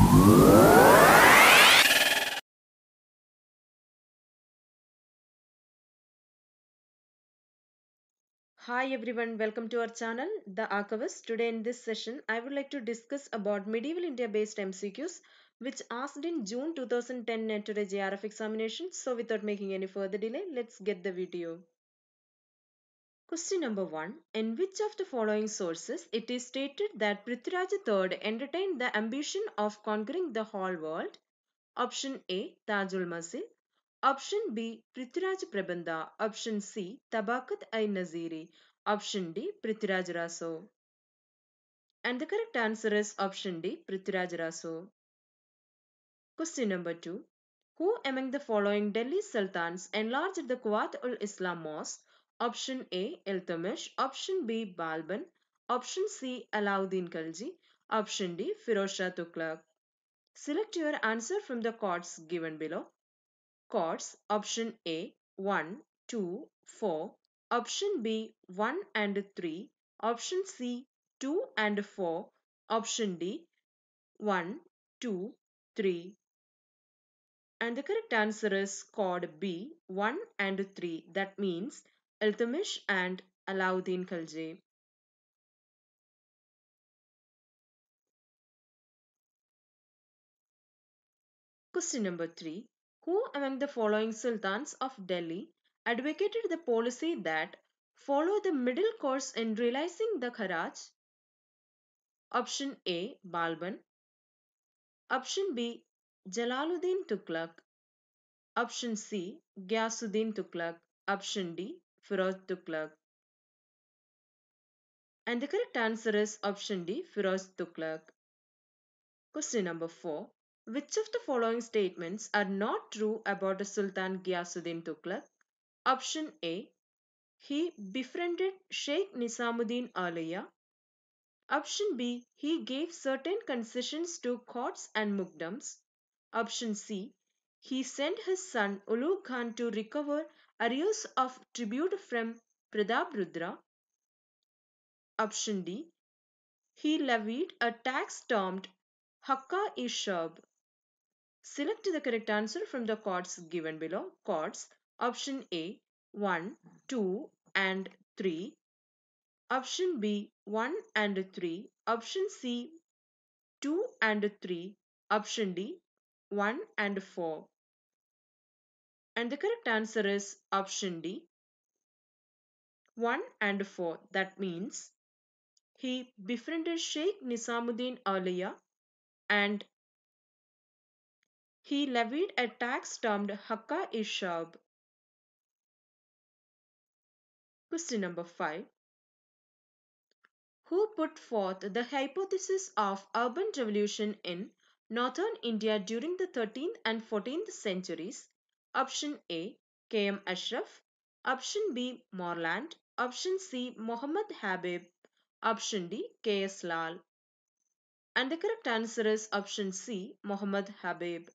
Hi everyone, welcome to our channel, The Archivist. Today in this session, I would like to discuss about medieval India based MCQs which asked in June 2010 NET to JRF examination. So without making any further delay, let's get the video. Question number 1. In which of the following sources it is stated that Prithviraj III entertained the ambition of conquering the whole world? Option A. Tajul Masil. Option B. Prithviraj Prabandha. Option C. Tabakat-i-Naziri. Option D. Prithviraj Raso. And the correct answer is option D. Prithviraj Raso. Question number 2. Who among the following Delhi Sultans enlarged the Quwat-ul-Islam Mosque Option A Eltamish, Option B Balban, Option C Alauddin Kalji. Option D Firoz Shah Select your answer from the chords given below. Chords Option A 1, 2, 4, Option B 1 and 3, Option C 2 and 4, Option D 1, 2, 3. And the correct answer is chord B 1 and 3. That means Iltutmish and Alauddin Khilji. Question number 3. Who among the following sultans of Delhi advocated the policy that follow the middle course in realizing the Kharaj? Option A. Balban Option B. Jalaluddin Tughlaq Option C. Gyasuddin Tughlaq Option D. Firoz Tughlaq? And the correct answer is option D, Firoz Tughlaq. Question number 4. Which of the following statements are not true about the Sultan Ghiyasuddin Tughlaq? Option A. He befriended Sheikh Nizamuddin Aliyah. Option B. He gave certain concessions to courts and mukdams. Option C. He sent his son Ulugh Khan to recover arrears of tribute from Pradapurudra. Option D. He levied a tax termed Hakka Ishab. Select the correct answer from the chords given below. Chords Option A 1, 2 and 3. Option B 1 and 3. Option C 2 and 3. Option D 1 and 4. And the correct answer is option D. 1 and 4. That means he befriended Sheikh Nisamuddin Aliya, and he levied a tax termed Hakka Ishab. Question number 5. Who put forth the hypothesis of urban revolution in Northern India during the 13th and 14th centuries. Option A, KM Ashraf. Option B. Morland. Option C. Mohammad Habib. Option KS Lal. And the correct answer is option C. Mohammad Habib.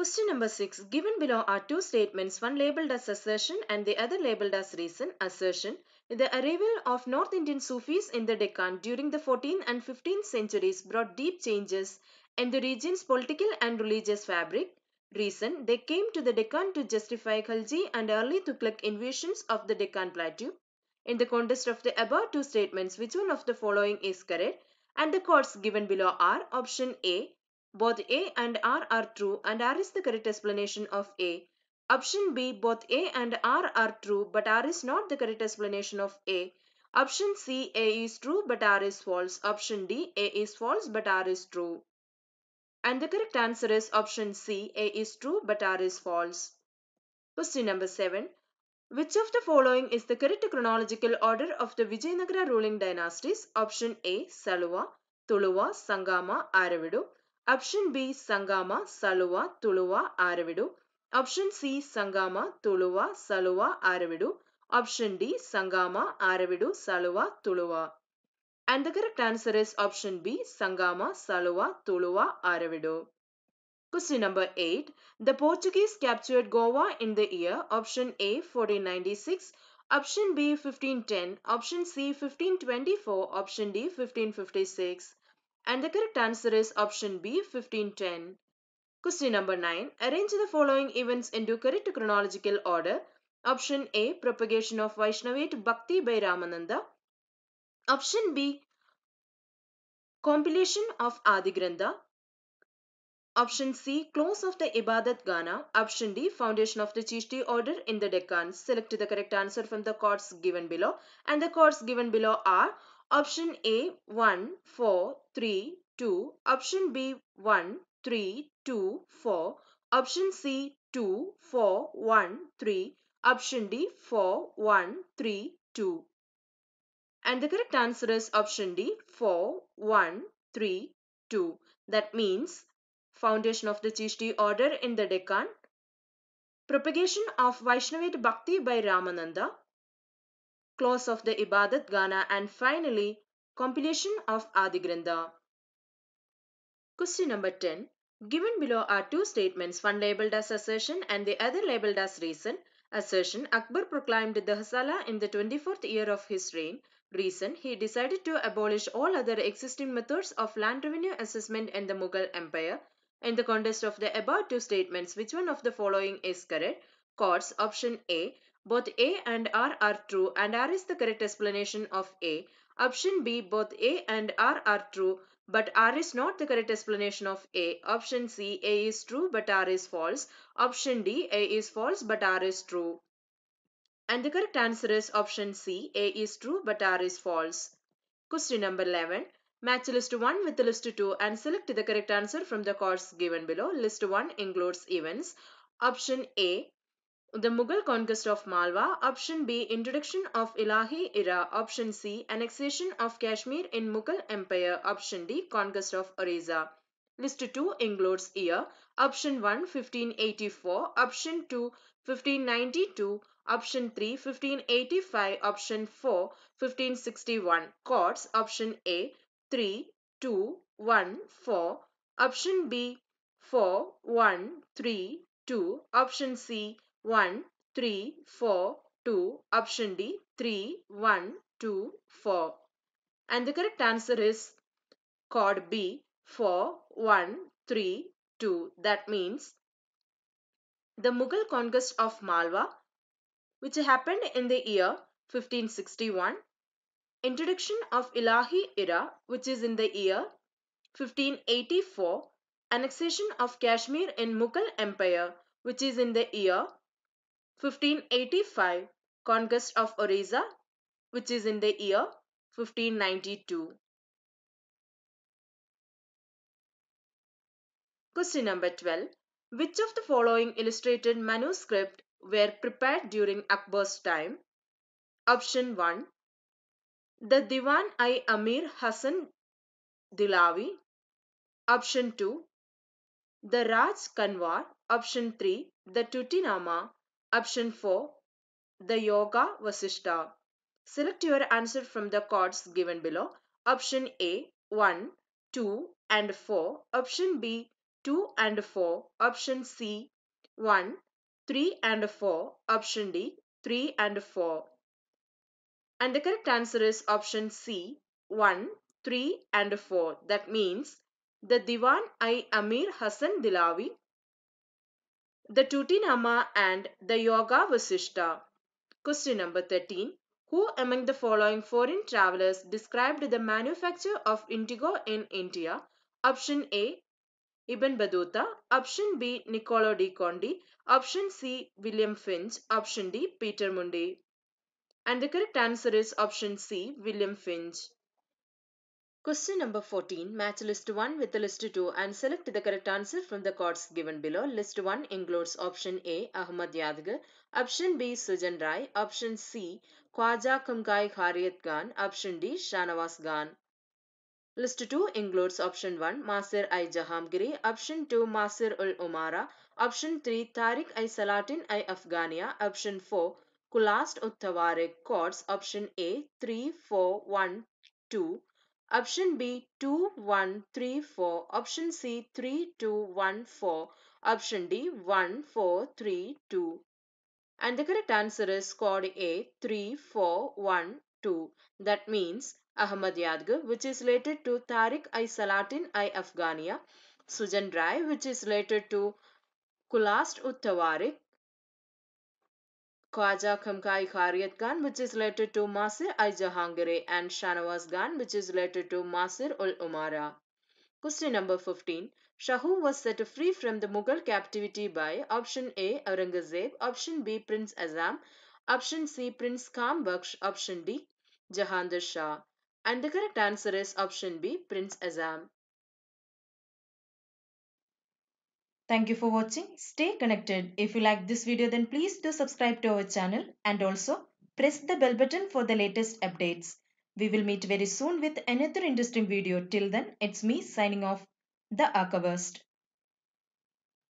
Question number 6. Given below are two statements, one labelled as assertion and the other labelled as reason. Assertion. The arrival of North Indian Sufis in the Deccan during the 14th and 15th centuries brought deep changes in the region's political and religious fabric. Reason. They came to the Deccan to justify Khalji and early Tughlaq invasions of the Deccan plateau. In the context of the above two statements, which one of the following is correct? And the codes given below are option A both A and R are true and R is the correct explanation of A. Option B, both A and R are true but R is not the correct explanation of A. Option C, A is true but R is false. Option D, A is false but R is true. And the correct answer is option C, A is true but R is false. Question number 7. Which of the following is the correct chronological order of the Vijayanagara ruling dynasties? Option A, Saluva, Tuluva, Sangama, Aravidu. Option B Sangama, Saluva, Tuluva, Aravidu. Option C Sangama, Tuluva, Saluva, Aravidu. Option D Sangama, Aravidu, Saluva, Tuluva. And the correct answer is option B Sangama, Saluva, Tuluva, Aravidu. Question number 8. The Portuguese captured Goa in the year option A 1496, option B 1510, option C 1524, option D 1556 and the correct answer is option B 1510. Question number 9. Arrange the following events into correct chronological order. Option A Propagation of Vaishnavite Bhakti by Ramananda. Option B Compilation of Adigrantha. Option C Close of the Ibadat Gana. Option D Foundation of the Chishti Order in the Deccan. Select the correct answer from the codes given below and the codes given below are Option A 1, 4, 3, 2. Option B 1, 3, 2, 4. Option C 2, 4, 1, 3. Option D 4, 1, 3, 2. And the correct answer is option D 4, 1, 3, 2. That means foundation of the Chishti order in the Deccan, propagation of Vaishnavite Bhakti by Ramananda, close of the Ibadat Gana and finally compilation of Adi Question number 10. Given below are two statements, one labelled as assertion and the other labelled as reason. Assertion Akbar proclaimed the Hasala in the 24th year of his reign. Reason He decided to abolish all other existing methods of land revenue assessment in the Mughal Empire. In the context of the above two statements, which one of the following is correct? Courts Option A. Both A and R are true and R is the correct explanation of A. Option B, both A and R are true, but R is not the correct explanation of A. Option C, A is true but R is false. Option D, A is false but R is true. And the correct answer is option C, A is true but R is false. Question number 11. Match list 1 with list 2 and select the correct answer from the cards given below. List 1 includes events. Option A, the Mughal conquest of Malwa, option B, introduction of Ilahi era, option C, annexation of Kashmir in Mughal Empire, option D, conquest of Orissa. List 2 includes year, option 1 1584, option 2 1592, option 3 1585, option 4 1561. Courts, option A 3, 2, 1, 4, option B 4, 1, 3, 2, option C 1, 3, 4, 2, option D, 3, 1, 2, 4. And the correct answer is chord B, 4, 1, 3, 2. That means the Mughal conquest of Malwa, which happened in the year 1561, introduction of Ilahi era, which is in the year 1584, annexation of Kashmir in Mughal Empire, which is in the year 1585 Conquest of Orissa which is in the year 1592. Question number 12. Which of the following illustrated manuscript were prepared during Akbar's time? Option 1. The Diwan-i-Amir Hasan Dilawi. Option 2. The Raj Kanwar. Option 3. The Tutinama. Option 4. The Yoga Vasishtha. Select your answer from the cards given below. Option A 1, 2 and 4. Option B 2 and 4. Option C 1, 3 and 4. Option D 3 and 4. And the correct answer is option C 1, 3 and 4. That means the Diwan I Amir Hassan Dilawi the Tutinama and the Yoga Vasishta. Question number 13. Who among the following foreign travelers described the manufacture of indigo in India? Option A. Ibn Battuta. Option B. Niccolo di Conti. Option C. William Finch. Option D. Peter Mundy. And the correct answer is option C. William Finch. Question number 14. Match list 1 with the list 2 and select the correct answer from the cards given below. List 1 includes option A, Ahmad Yadgar, option B, Sujan Rai, option C, Khwaja Kamkai Khariyat Khan, option D, Shanawas Khan. List 2 includes option 1, Masir I Jahamgiri, option 2, Masir ul Umara, option 3, Tariq I Salatin I Afghania, option 4, Kulast Uttawarek cords. option A, 3, 4, 1, 2, Option B 2, 1, 3, 4. Option C 3, 2, 1, 4. Option D 1, 4, 3, 2. And the correct answer is code A 3, 4, 1, 2. That means Ahmad Yadgir, which is related to Tariq I Salatin I Afghania, Sujan Rai, which is related to Kulast Uttawarik, Khwaja Khamkai Khariat Khan, which is related to Masir al Jahangiri, and Shanawaz Khan, which is related to Masir ul Umara. Question number 15. Shahu was set free from the Mughal captivity by option A. Aurangzeb, option B. Prince Azam, option C. Prince Kam Baksh, option D. Jahandar Shah. And the correct answer is option B. Prince Azam. Thank you for watching. Stay connected. If you like this video then please do subscribe to our channel and also press the bell button for the latest updates. We will meet very soon with another interesting video. Till then, it's me signing off, the archivist.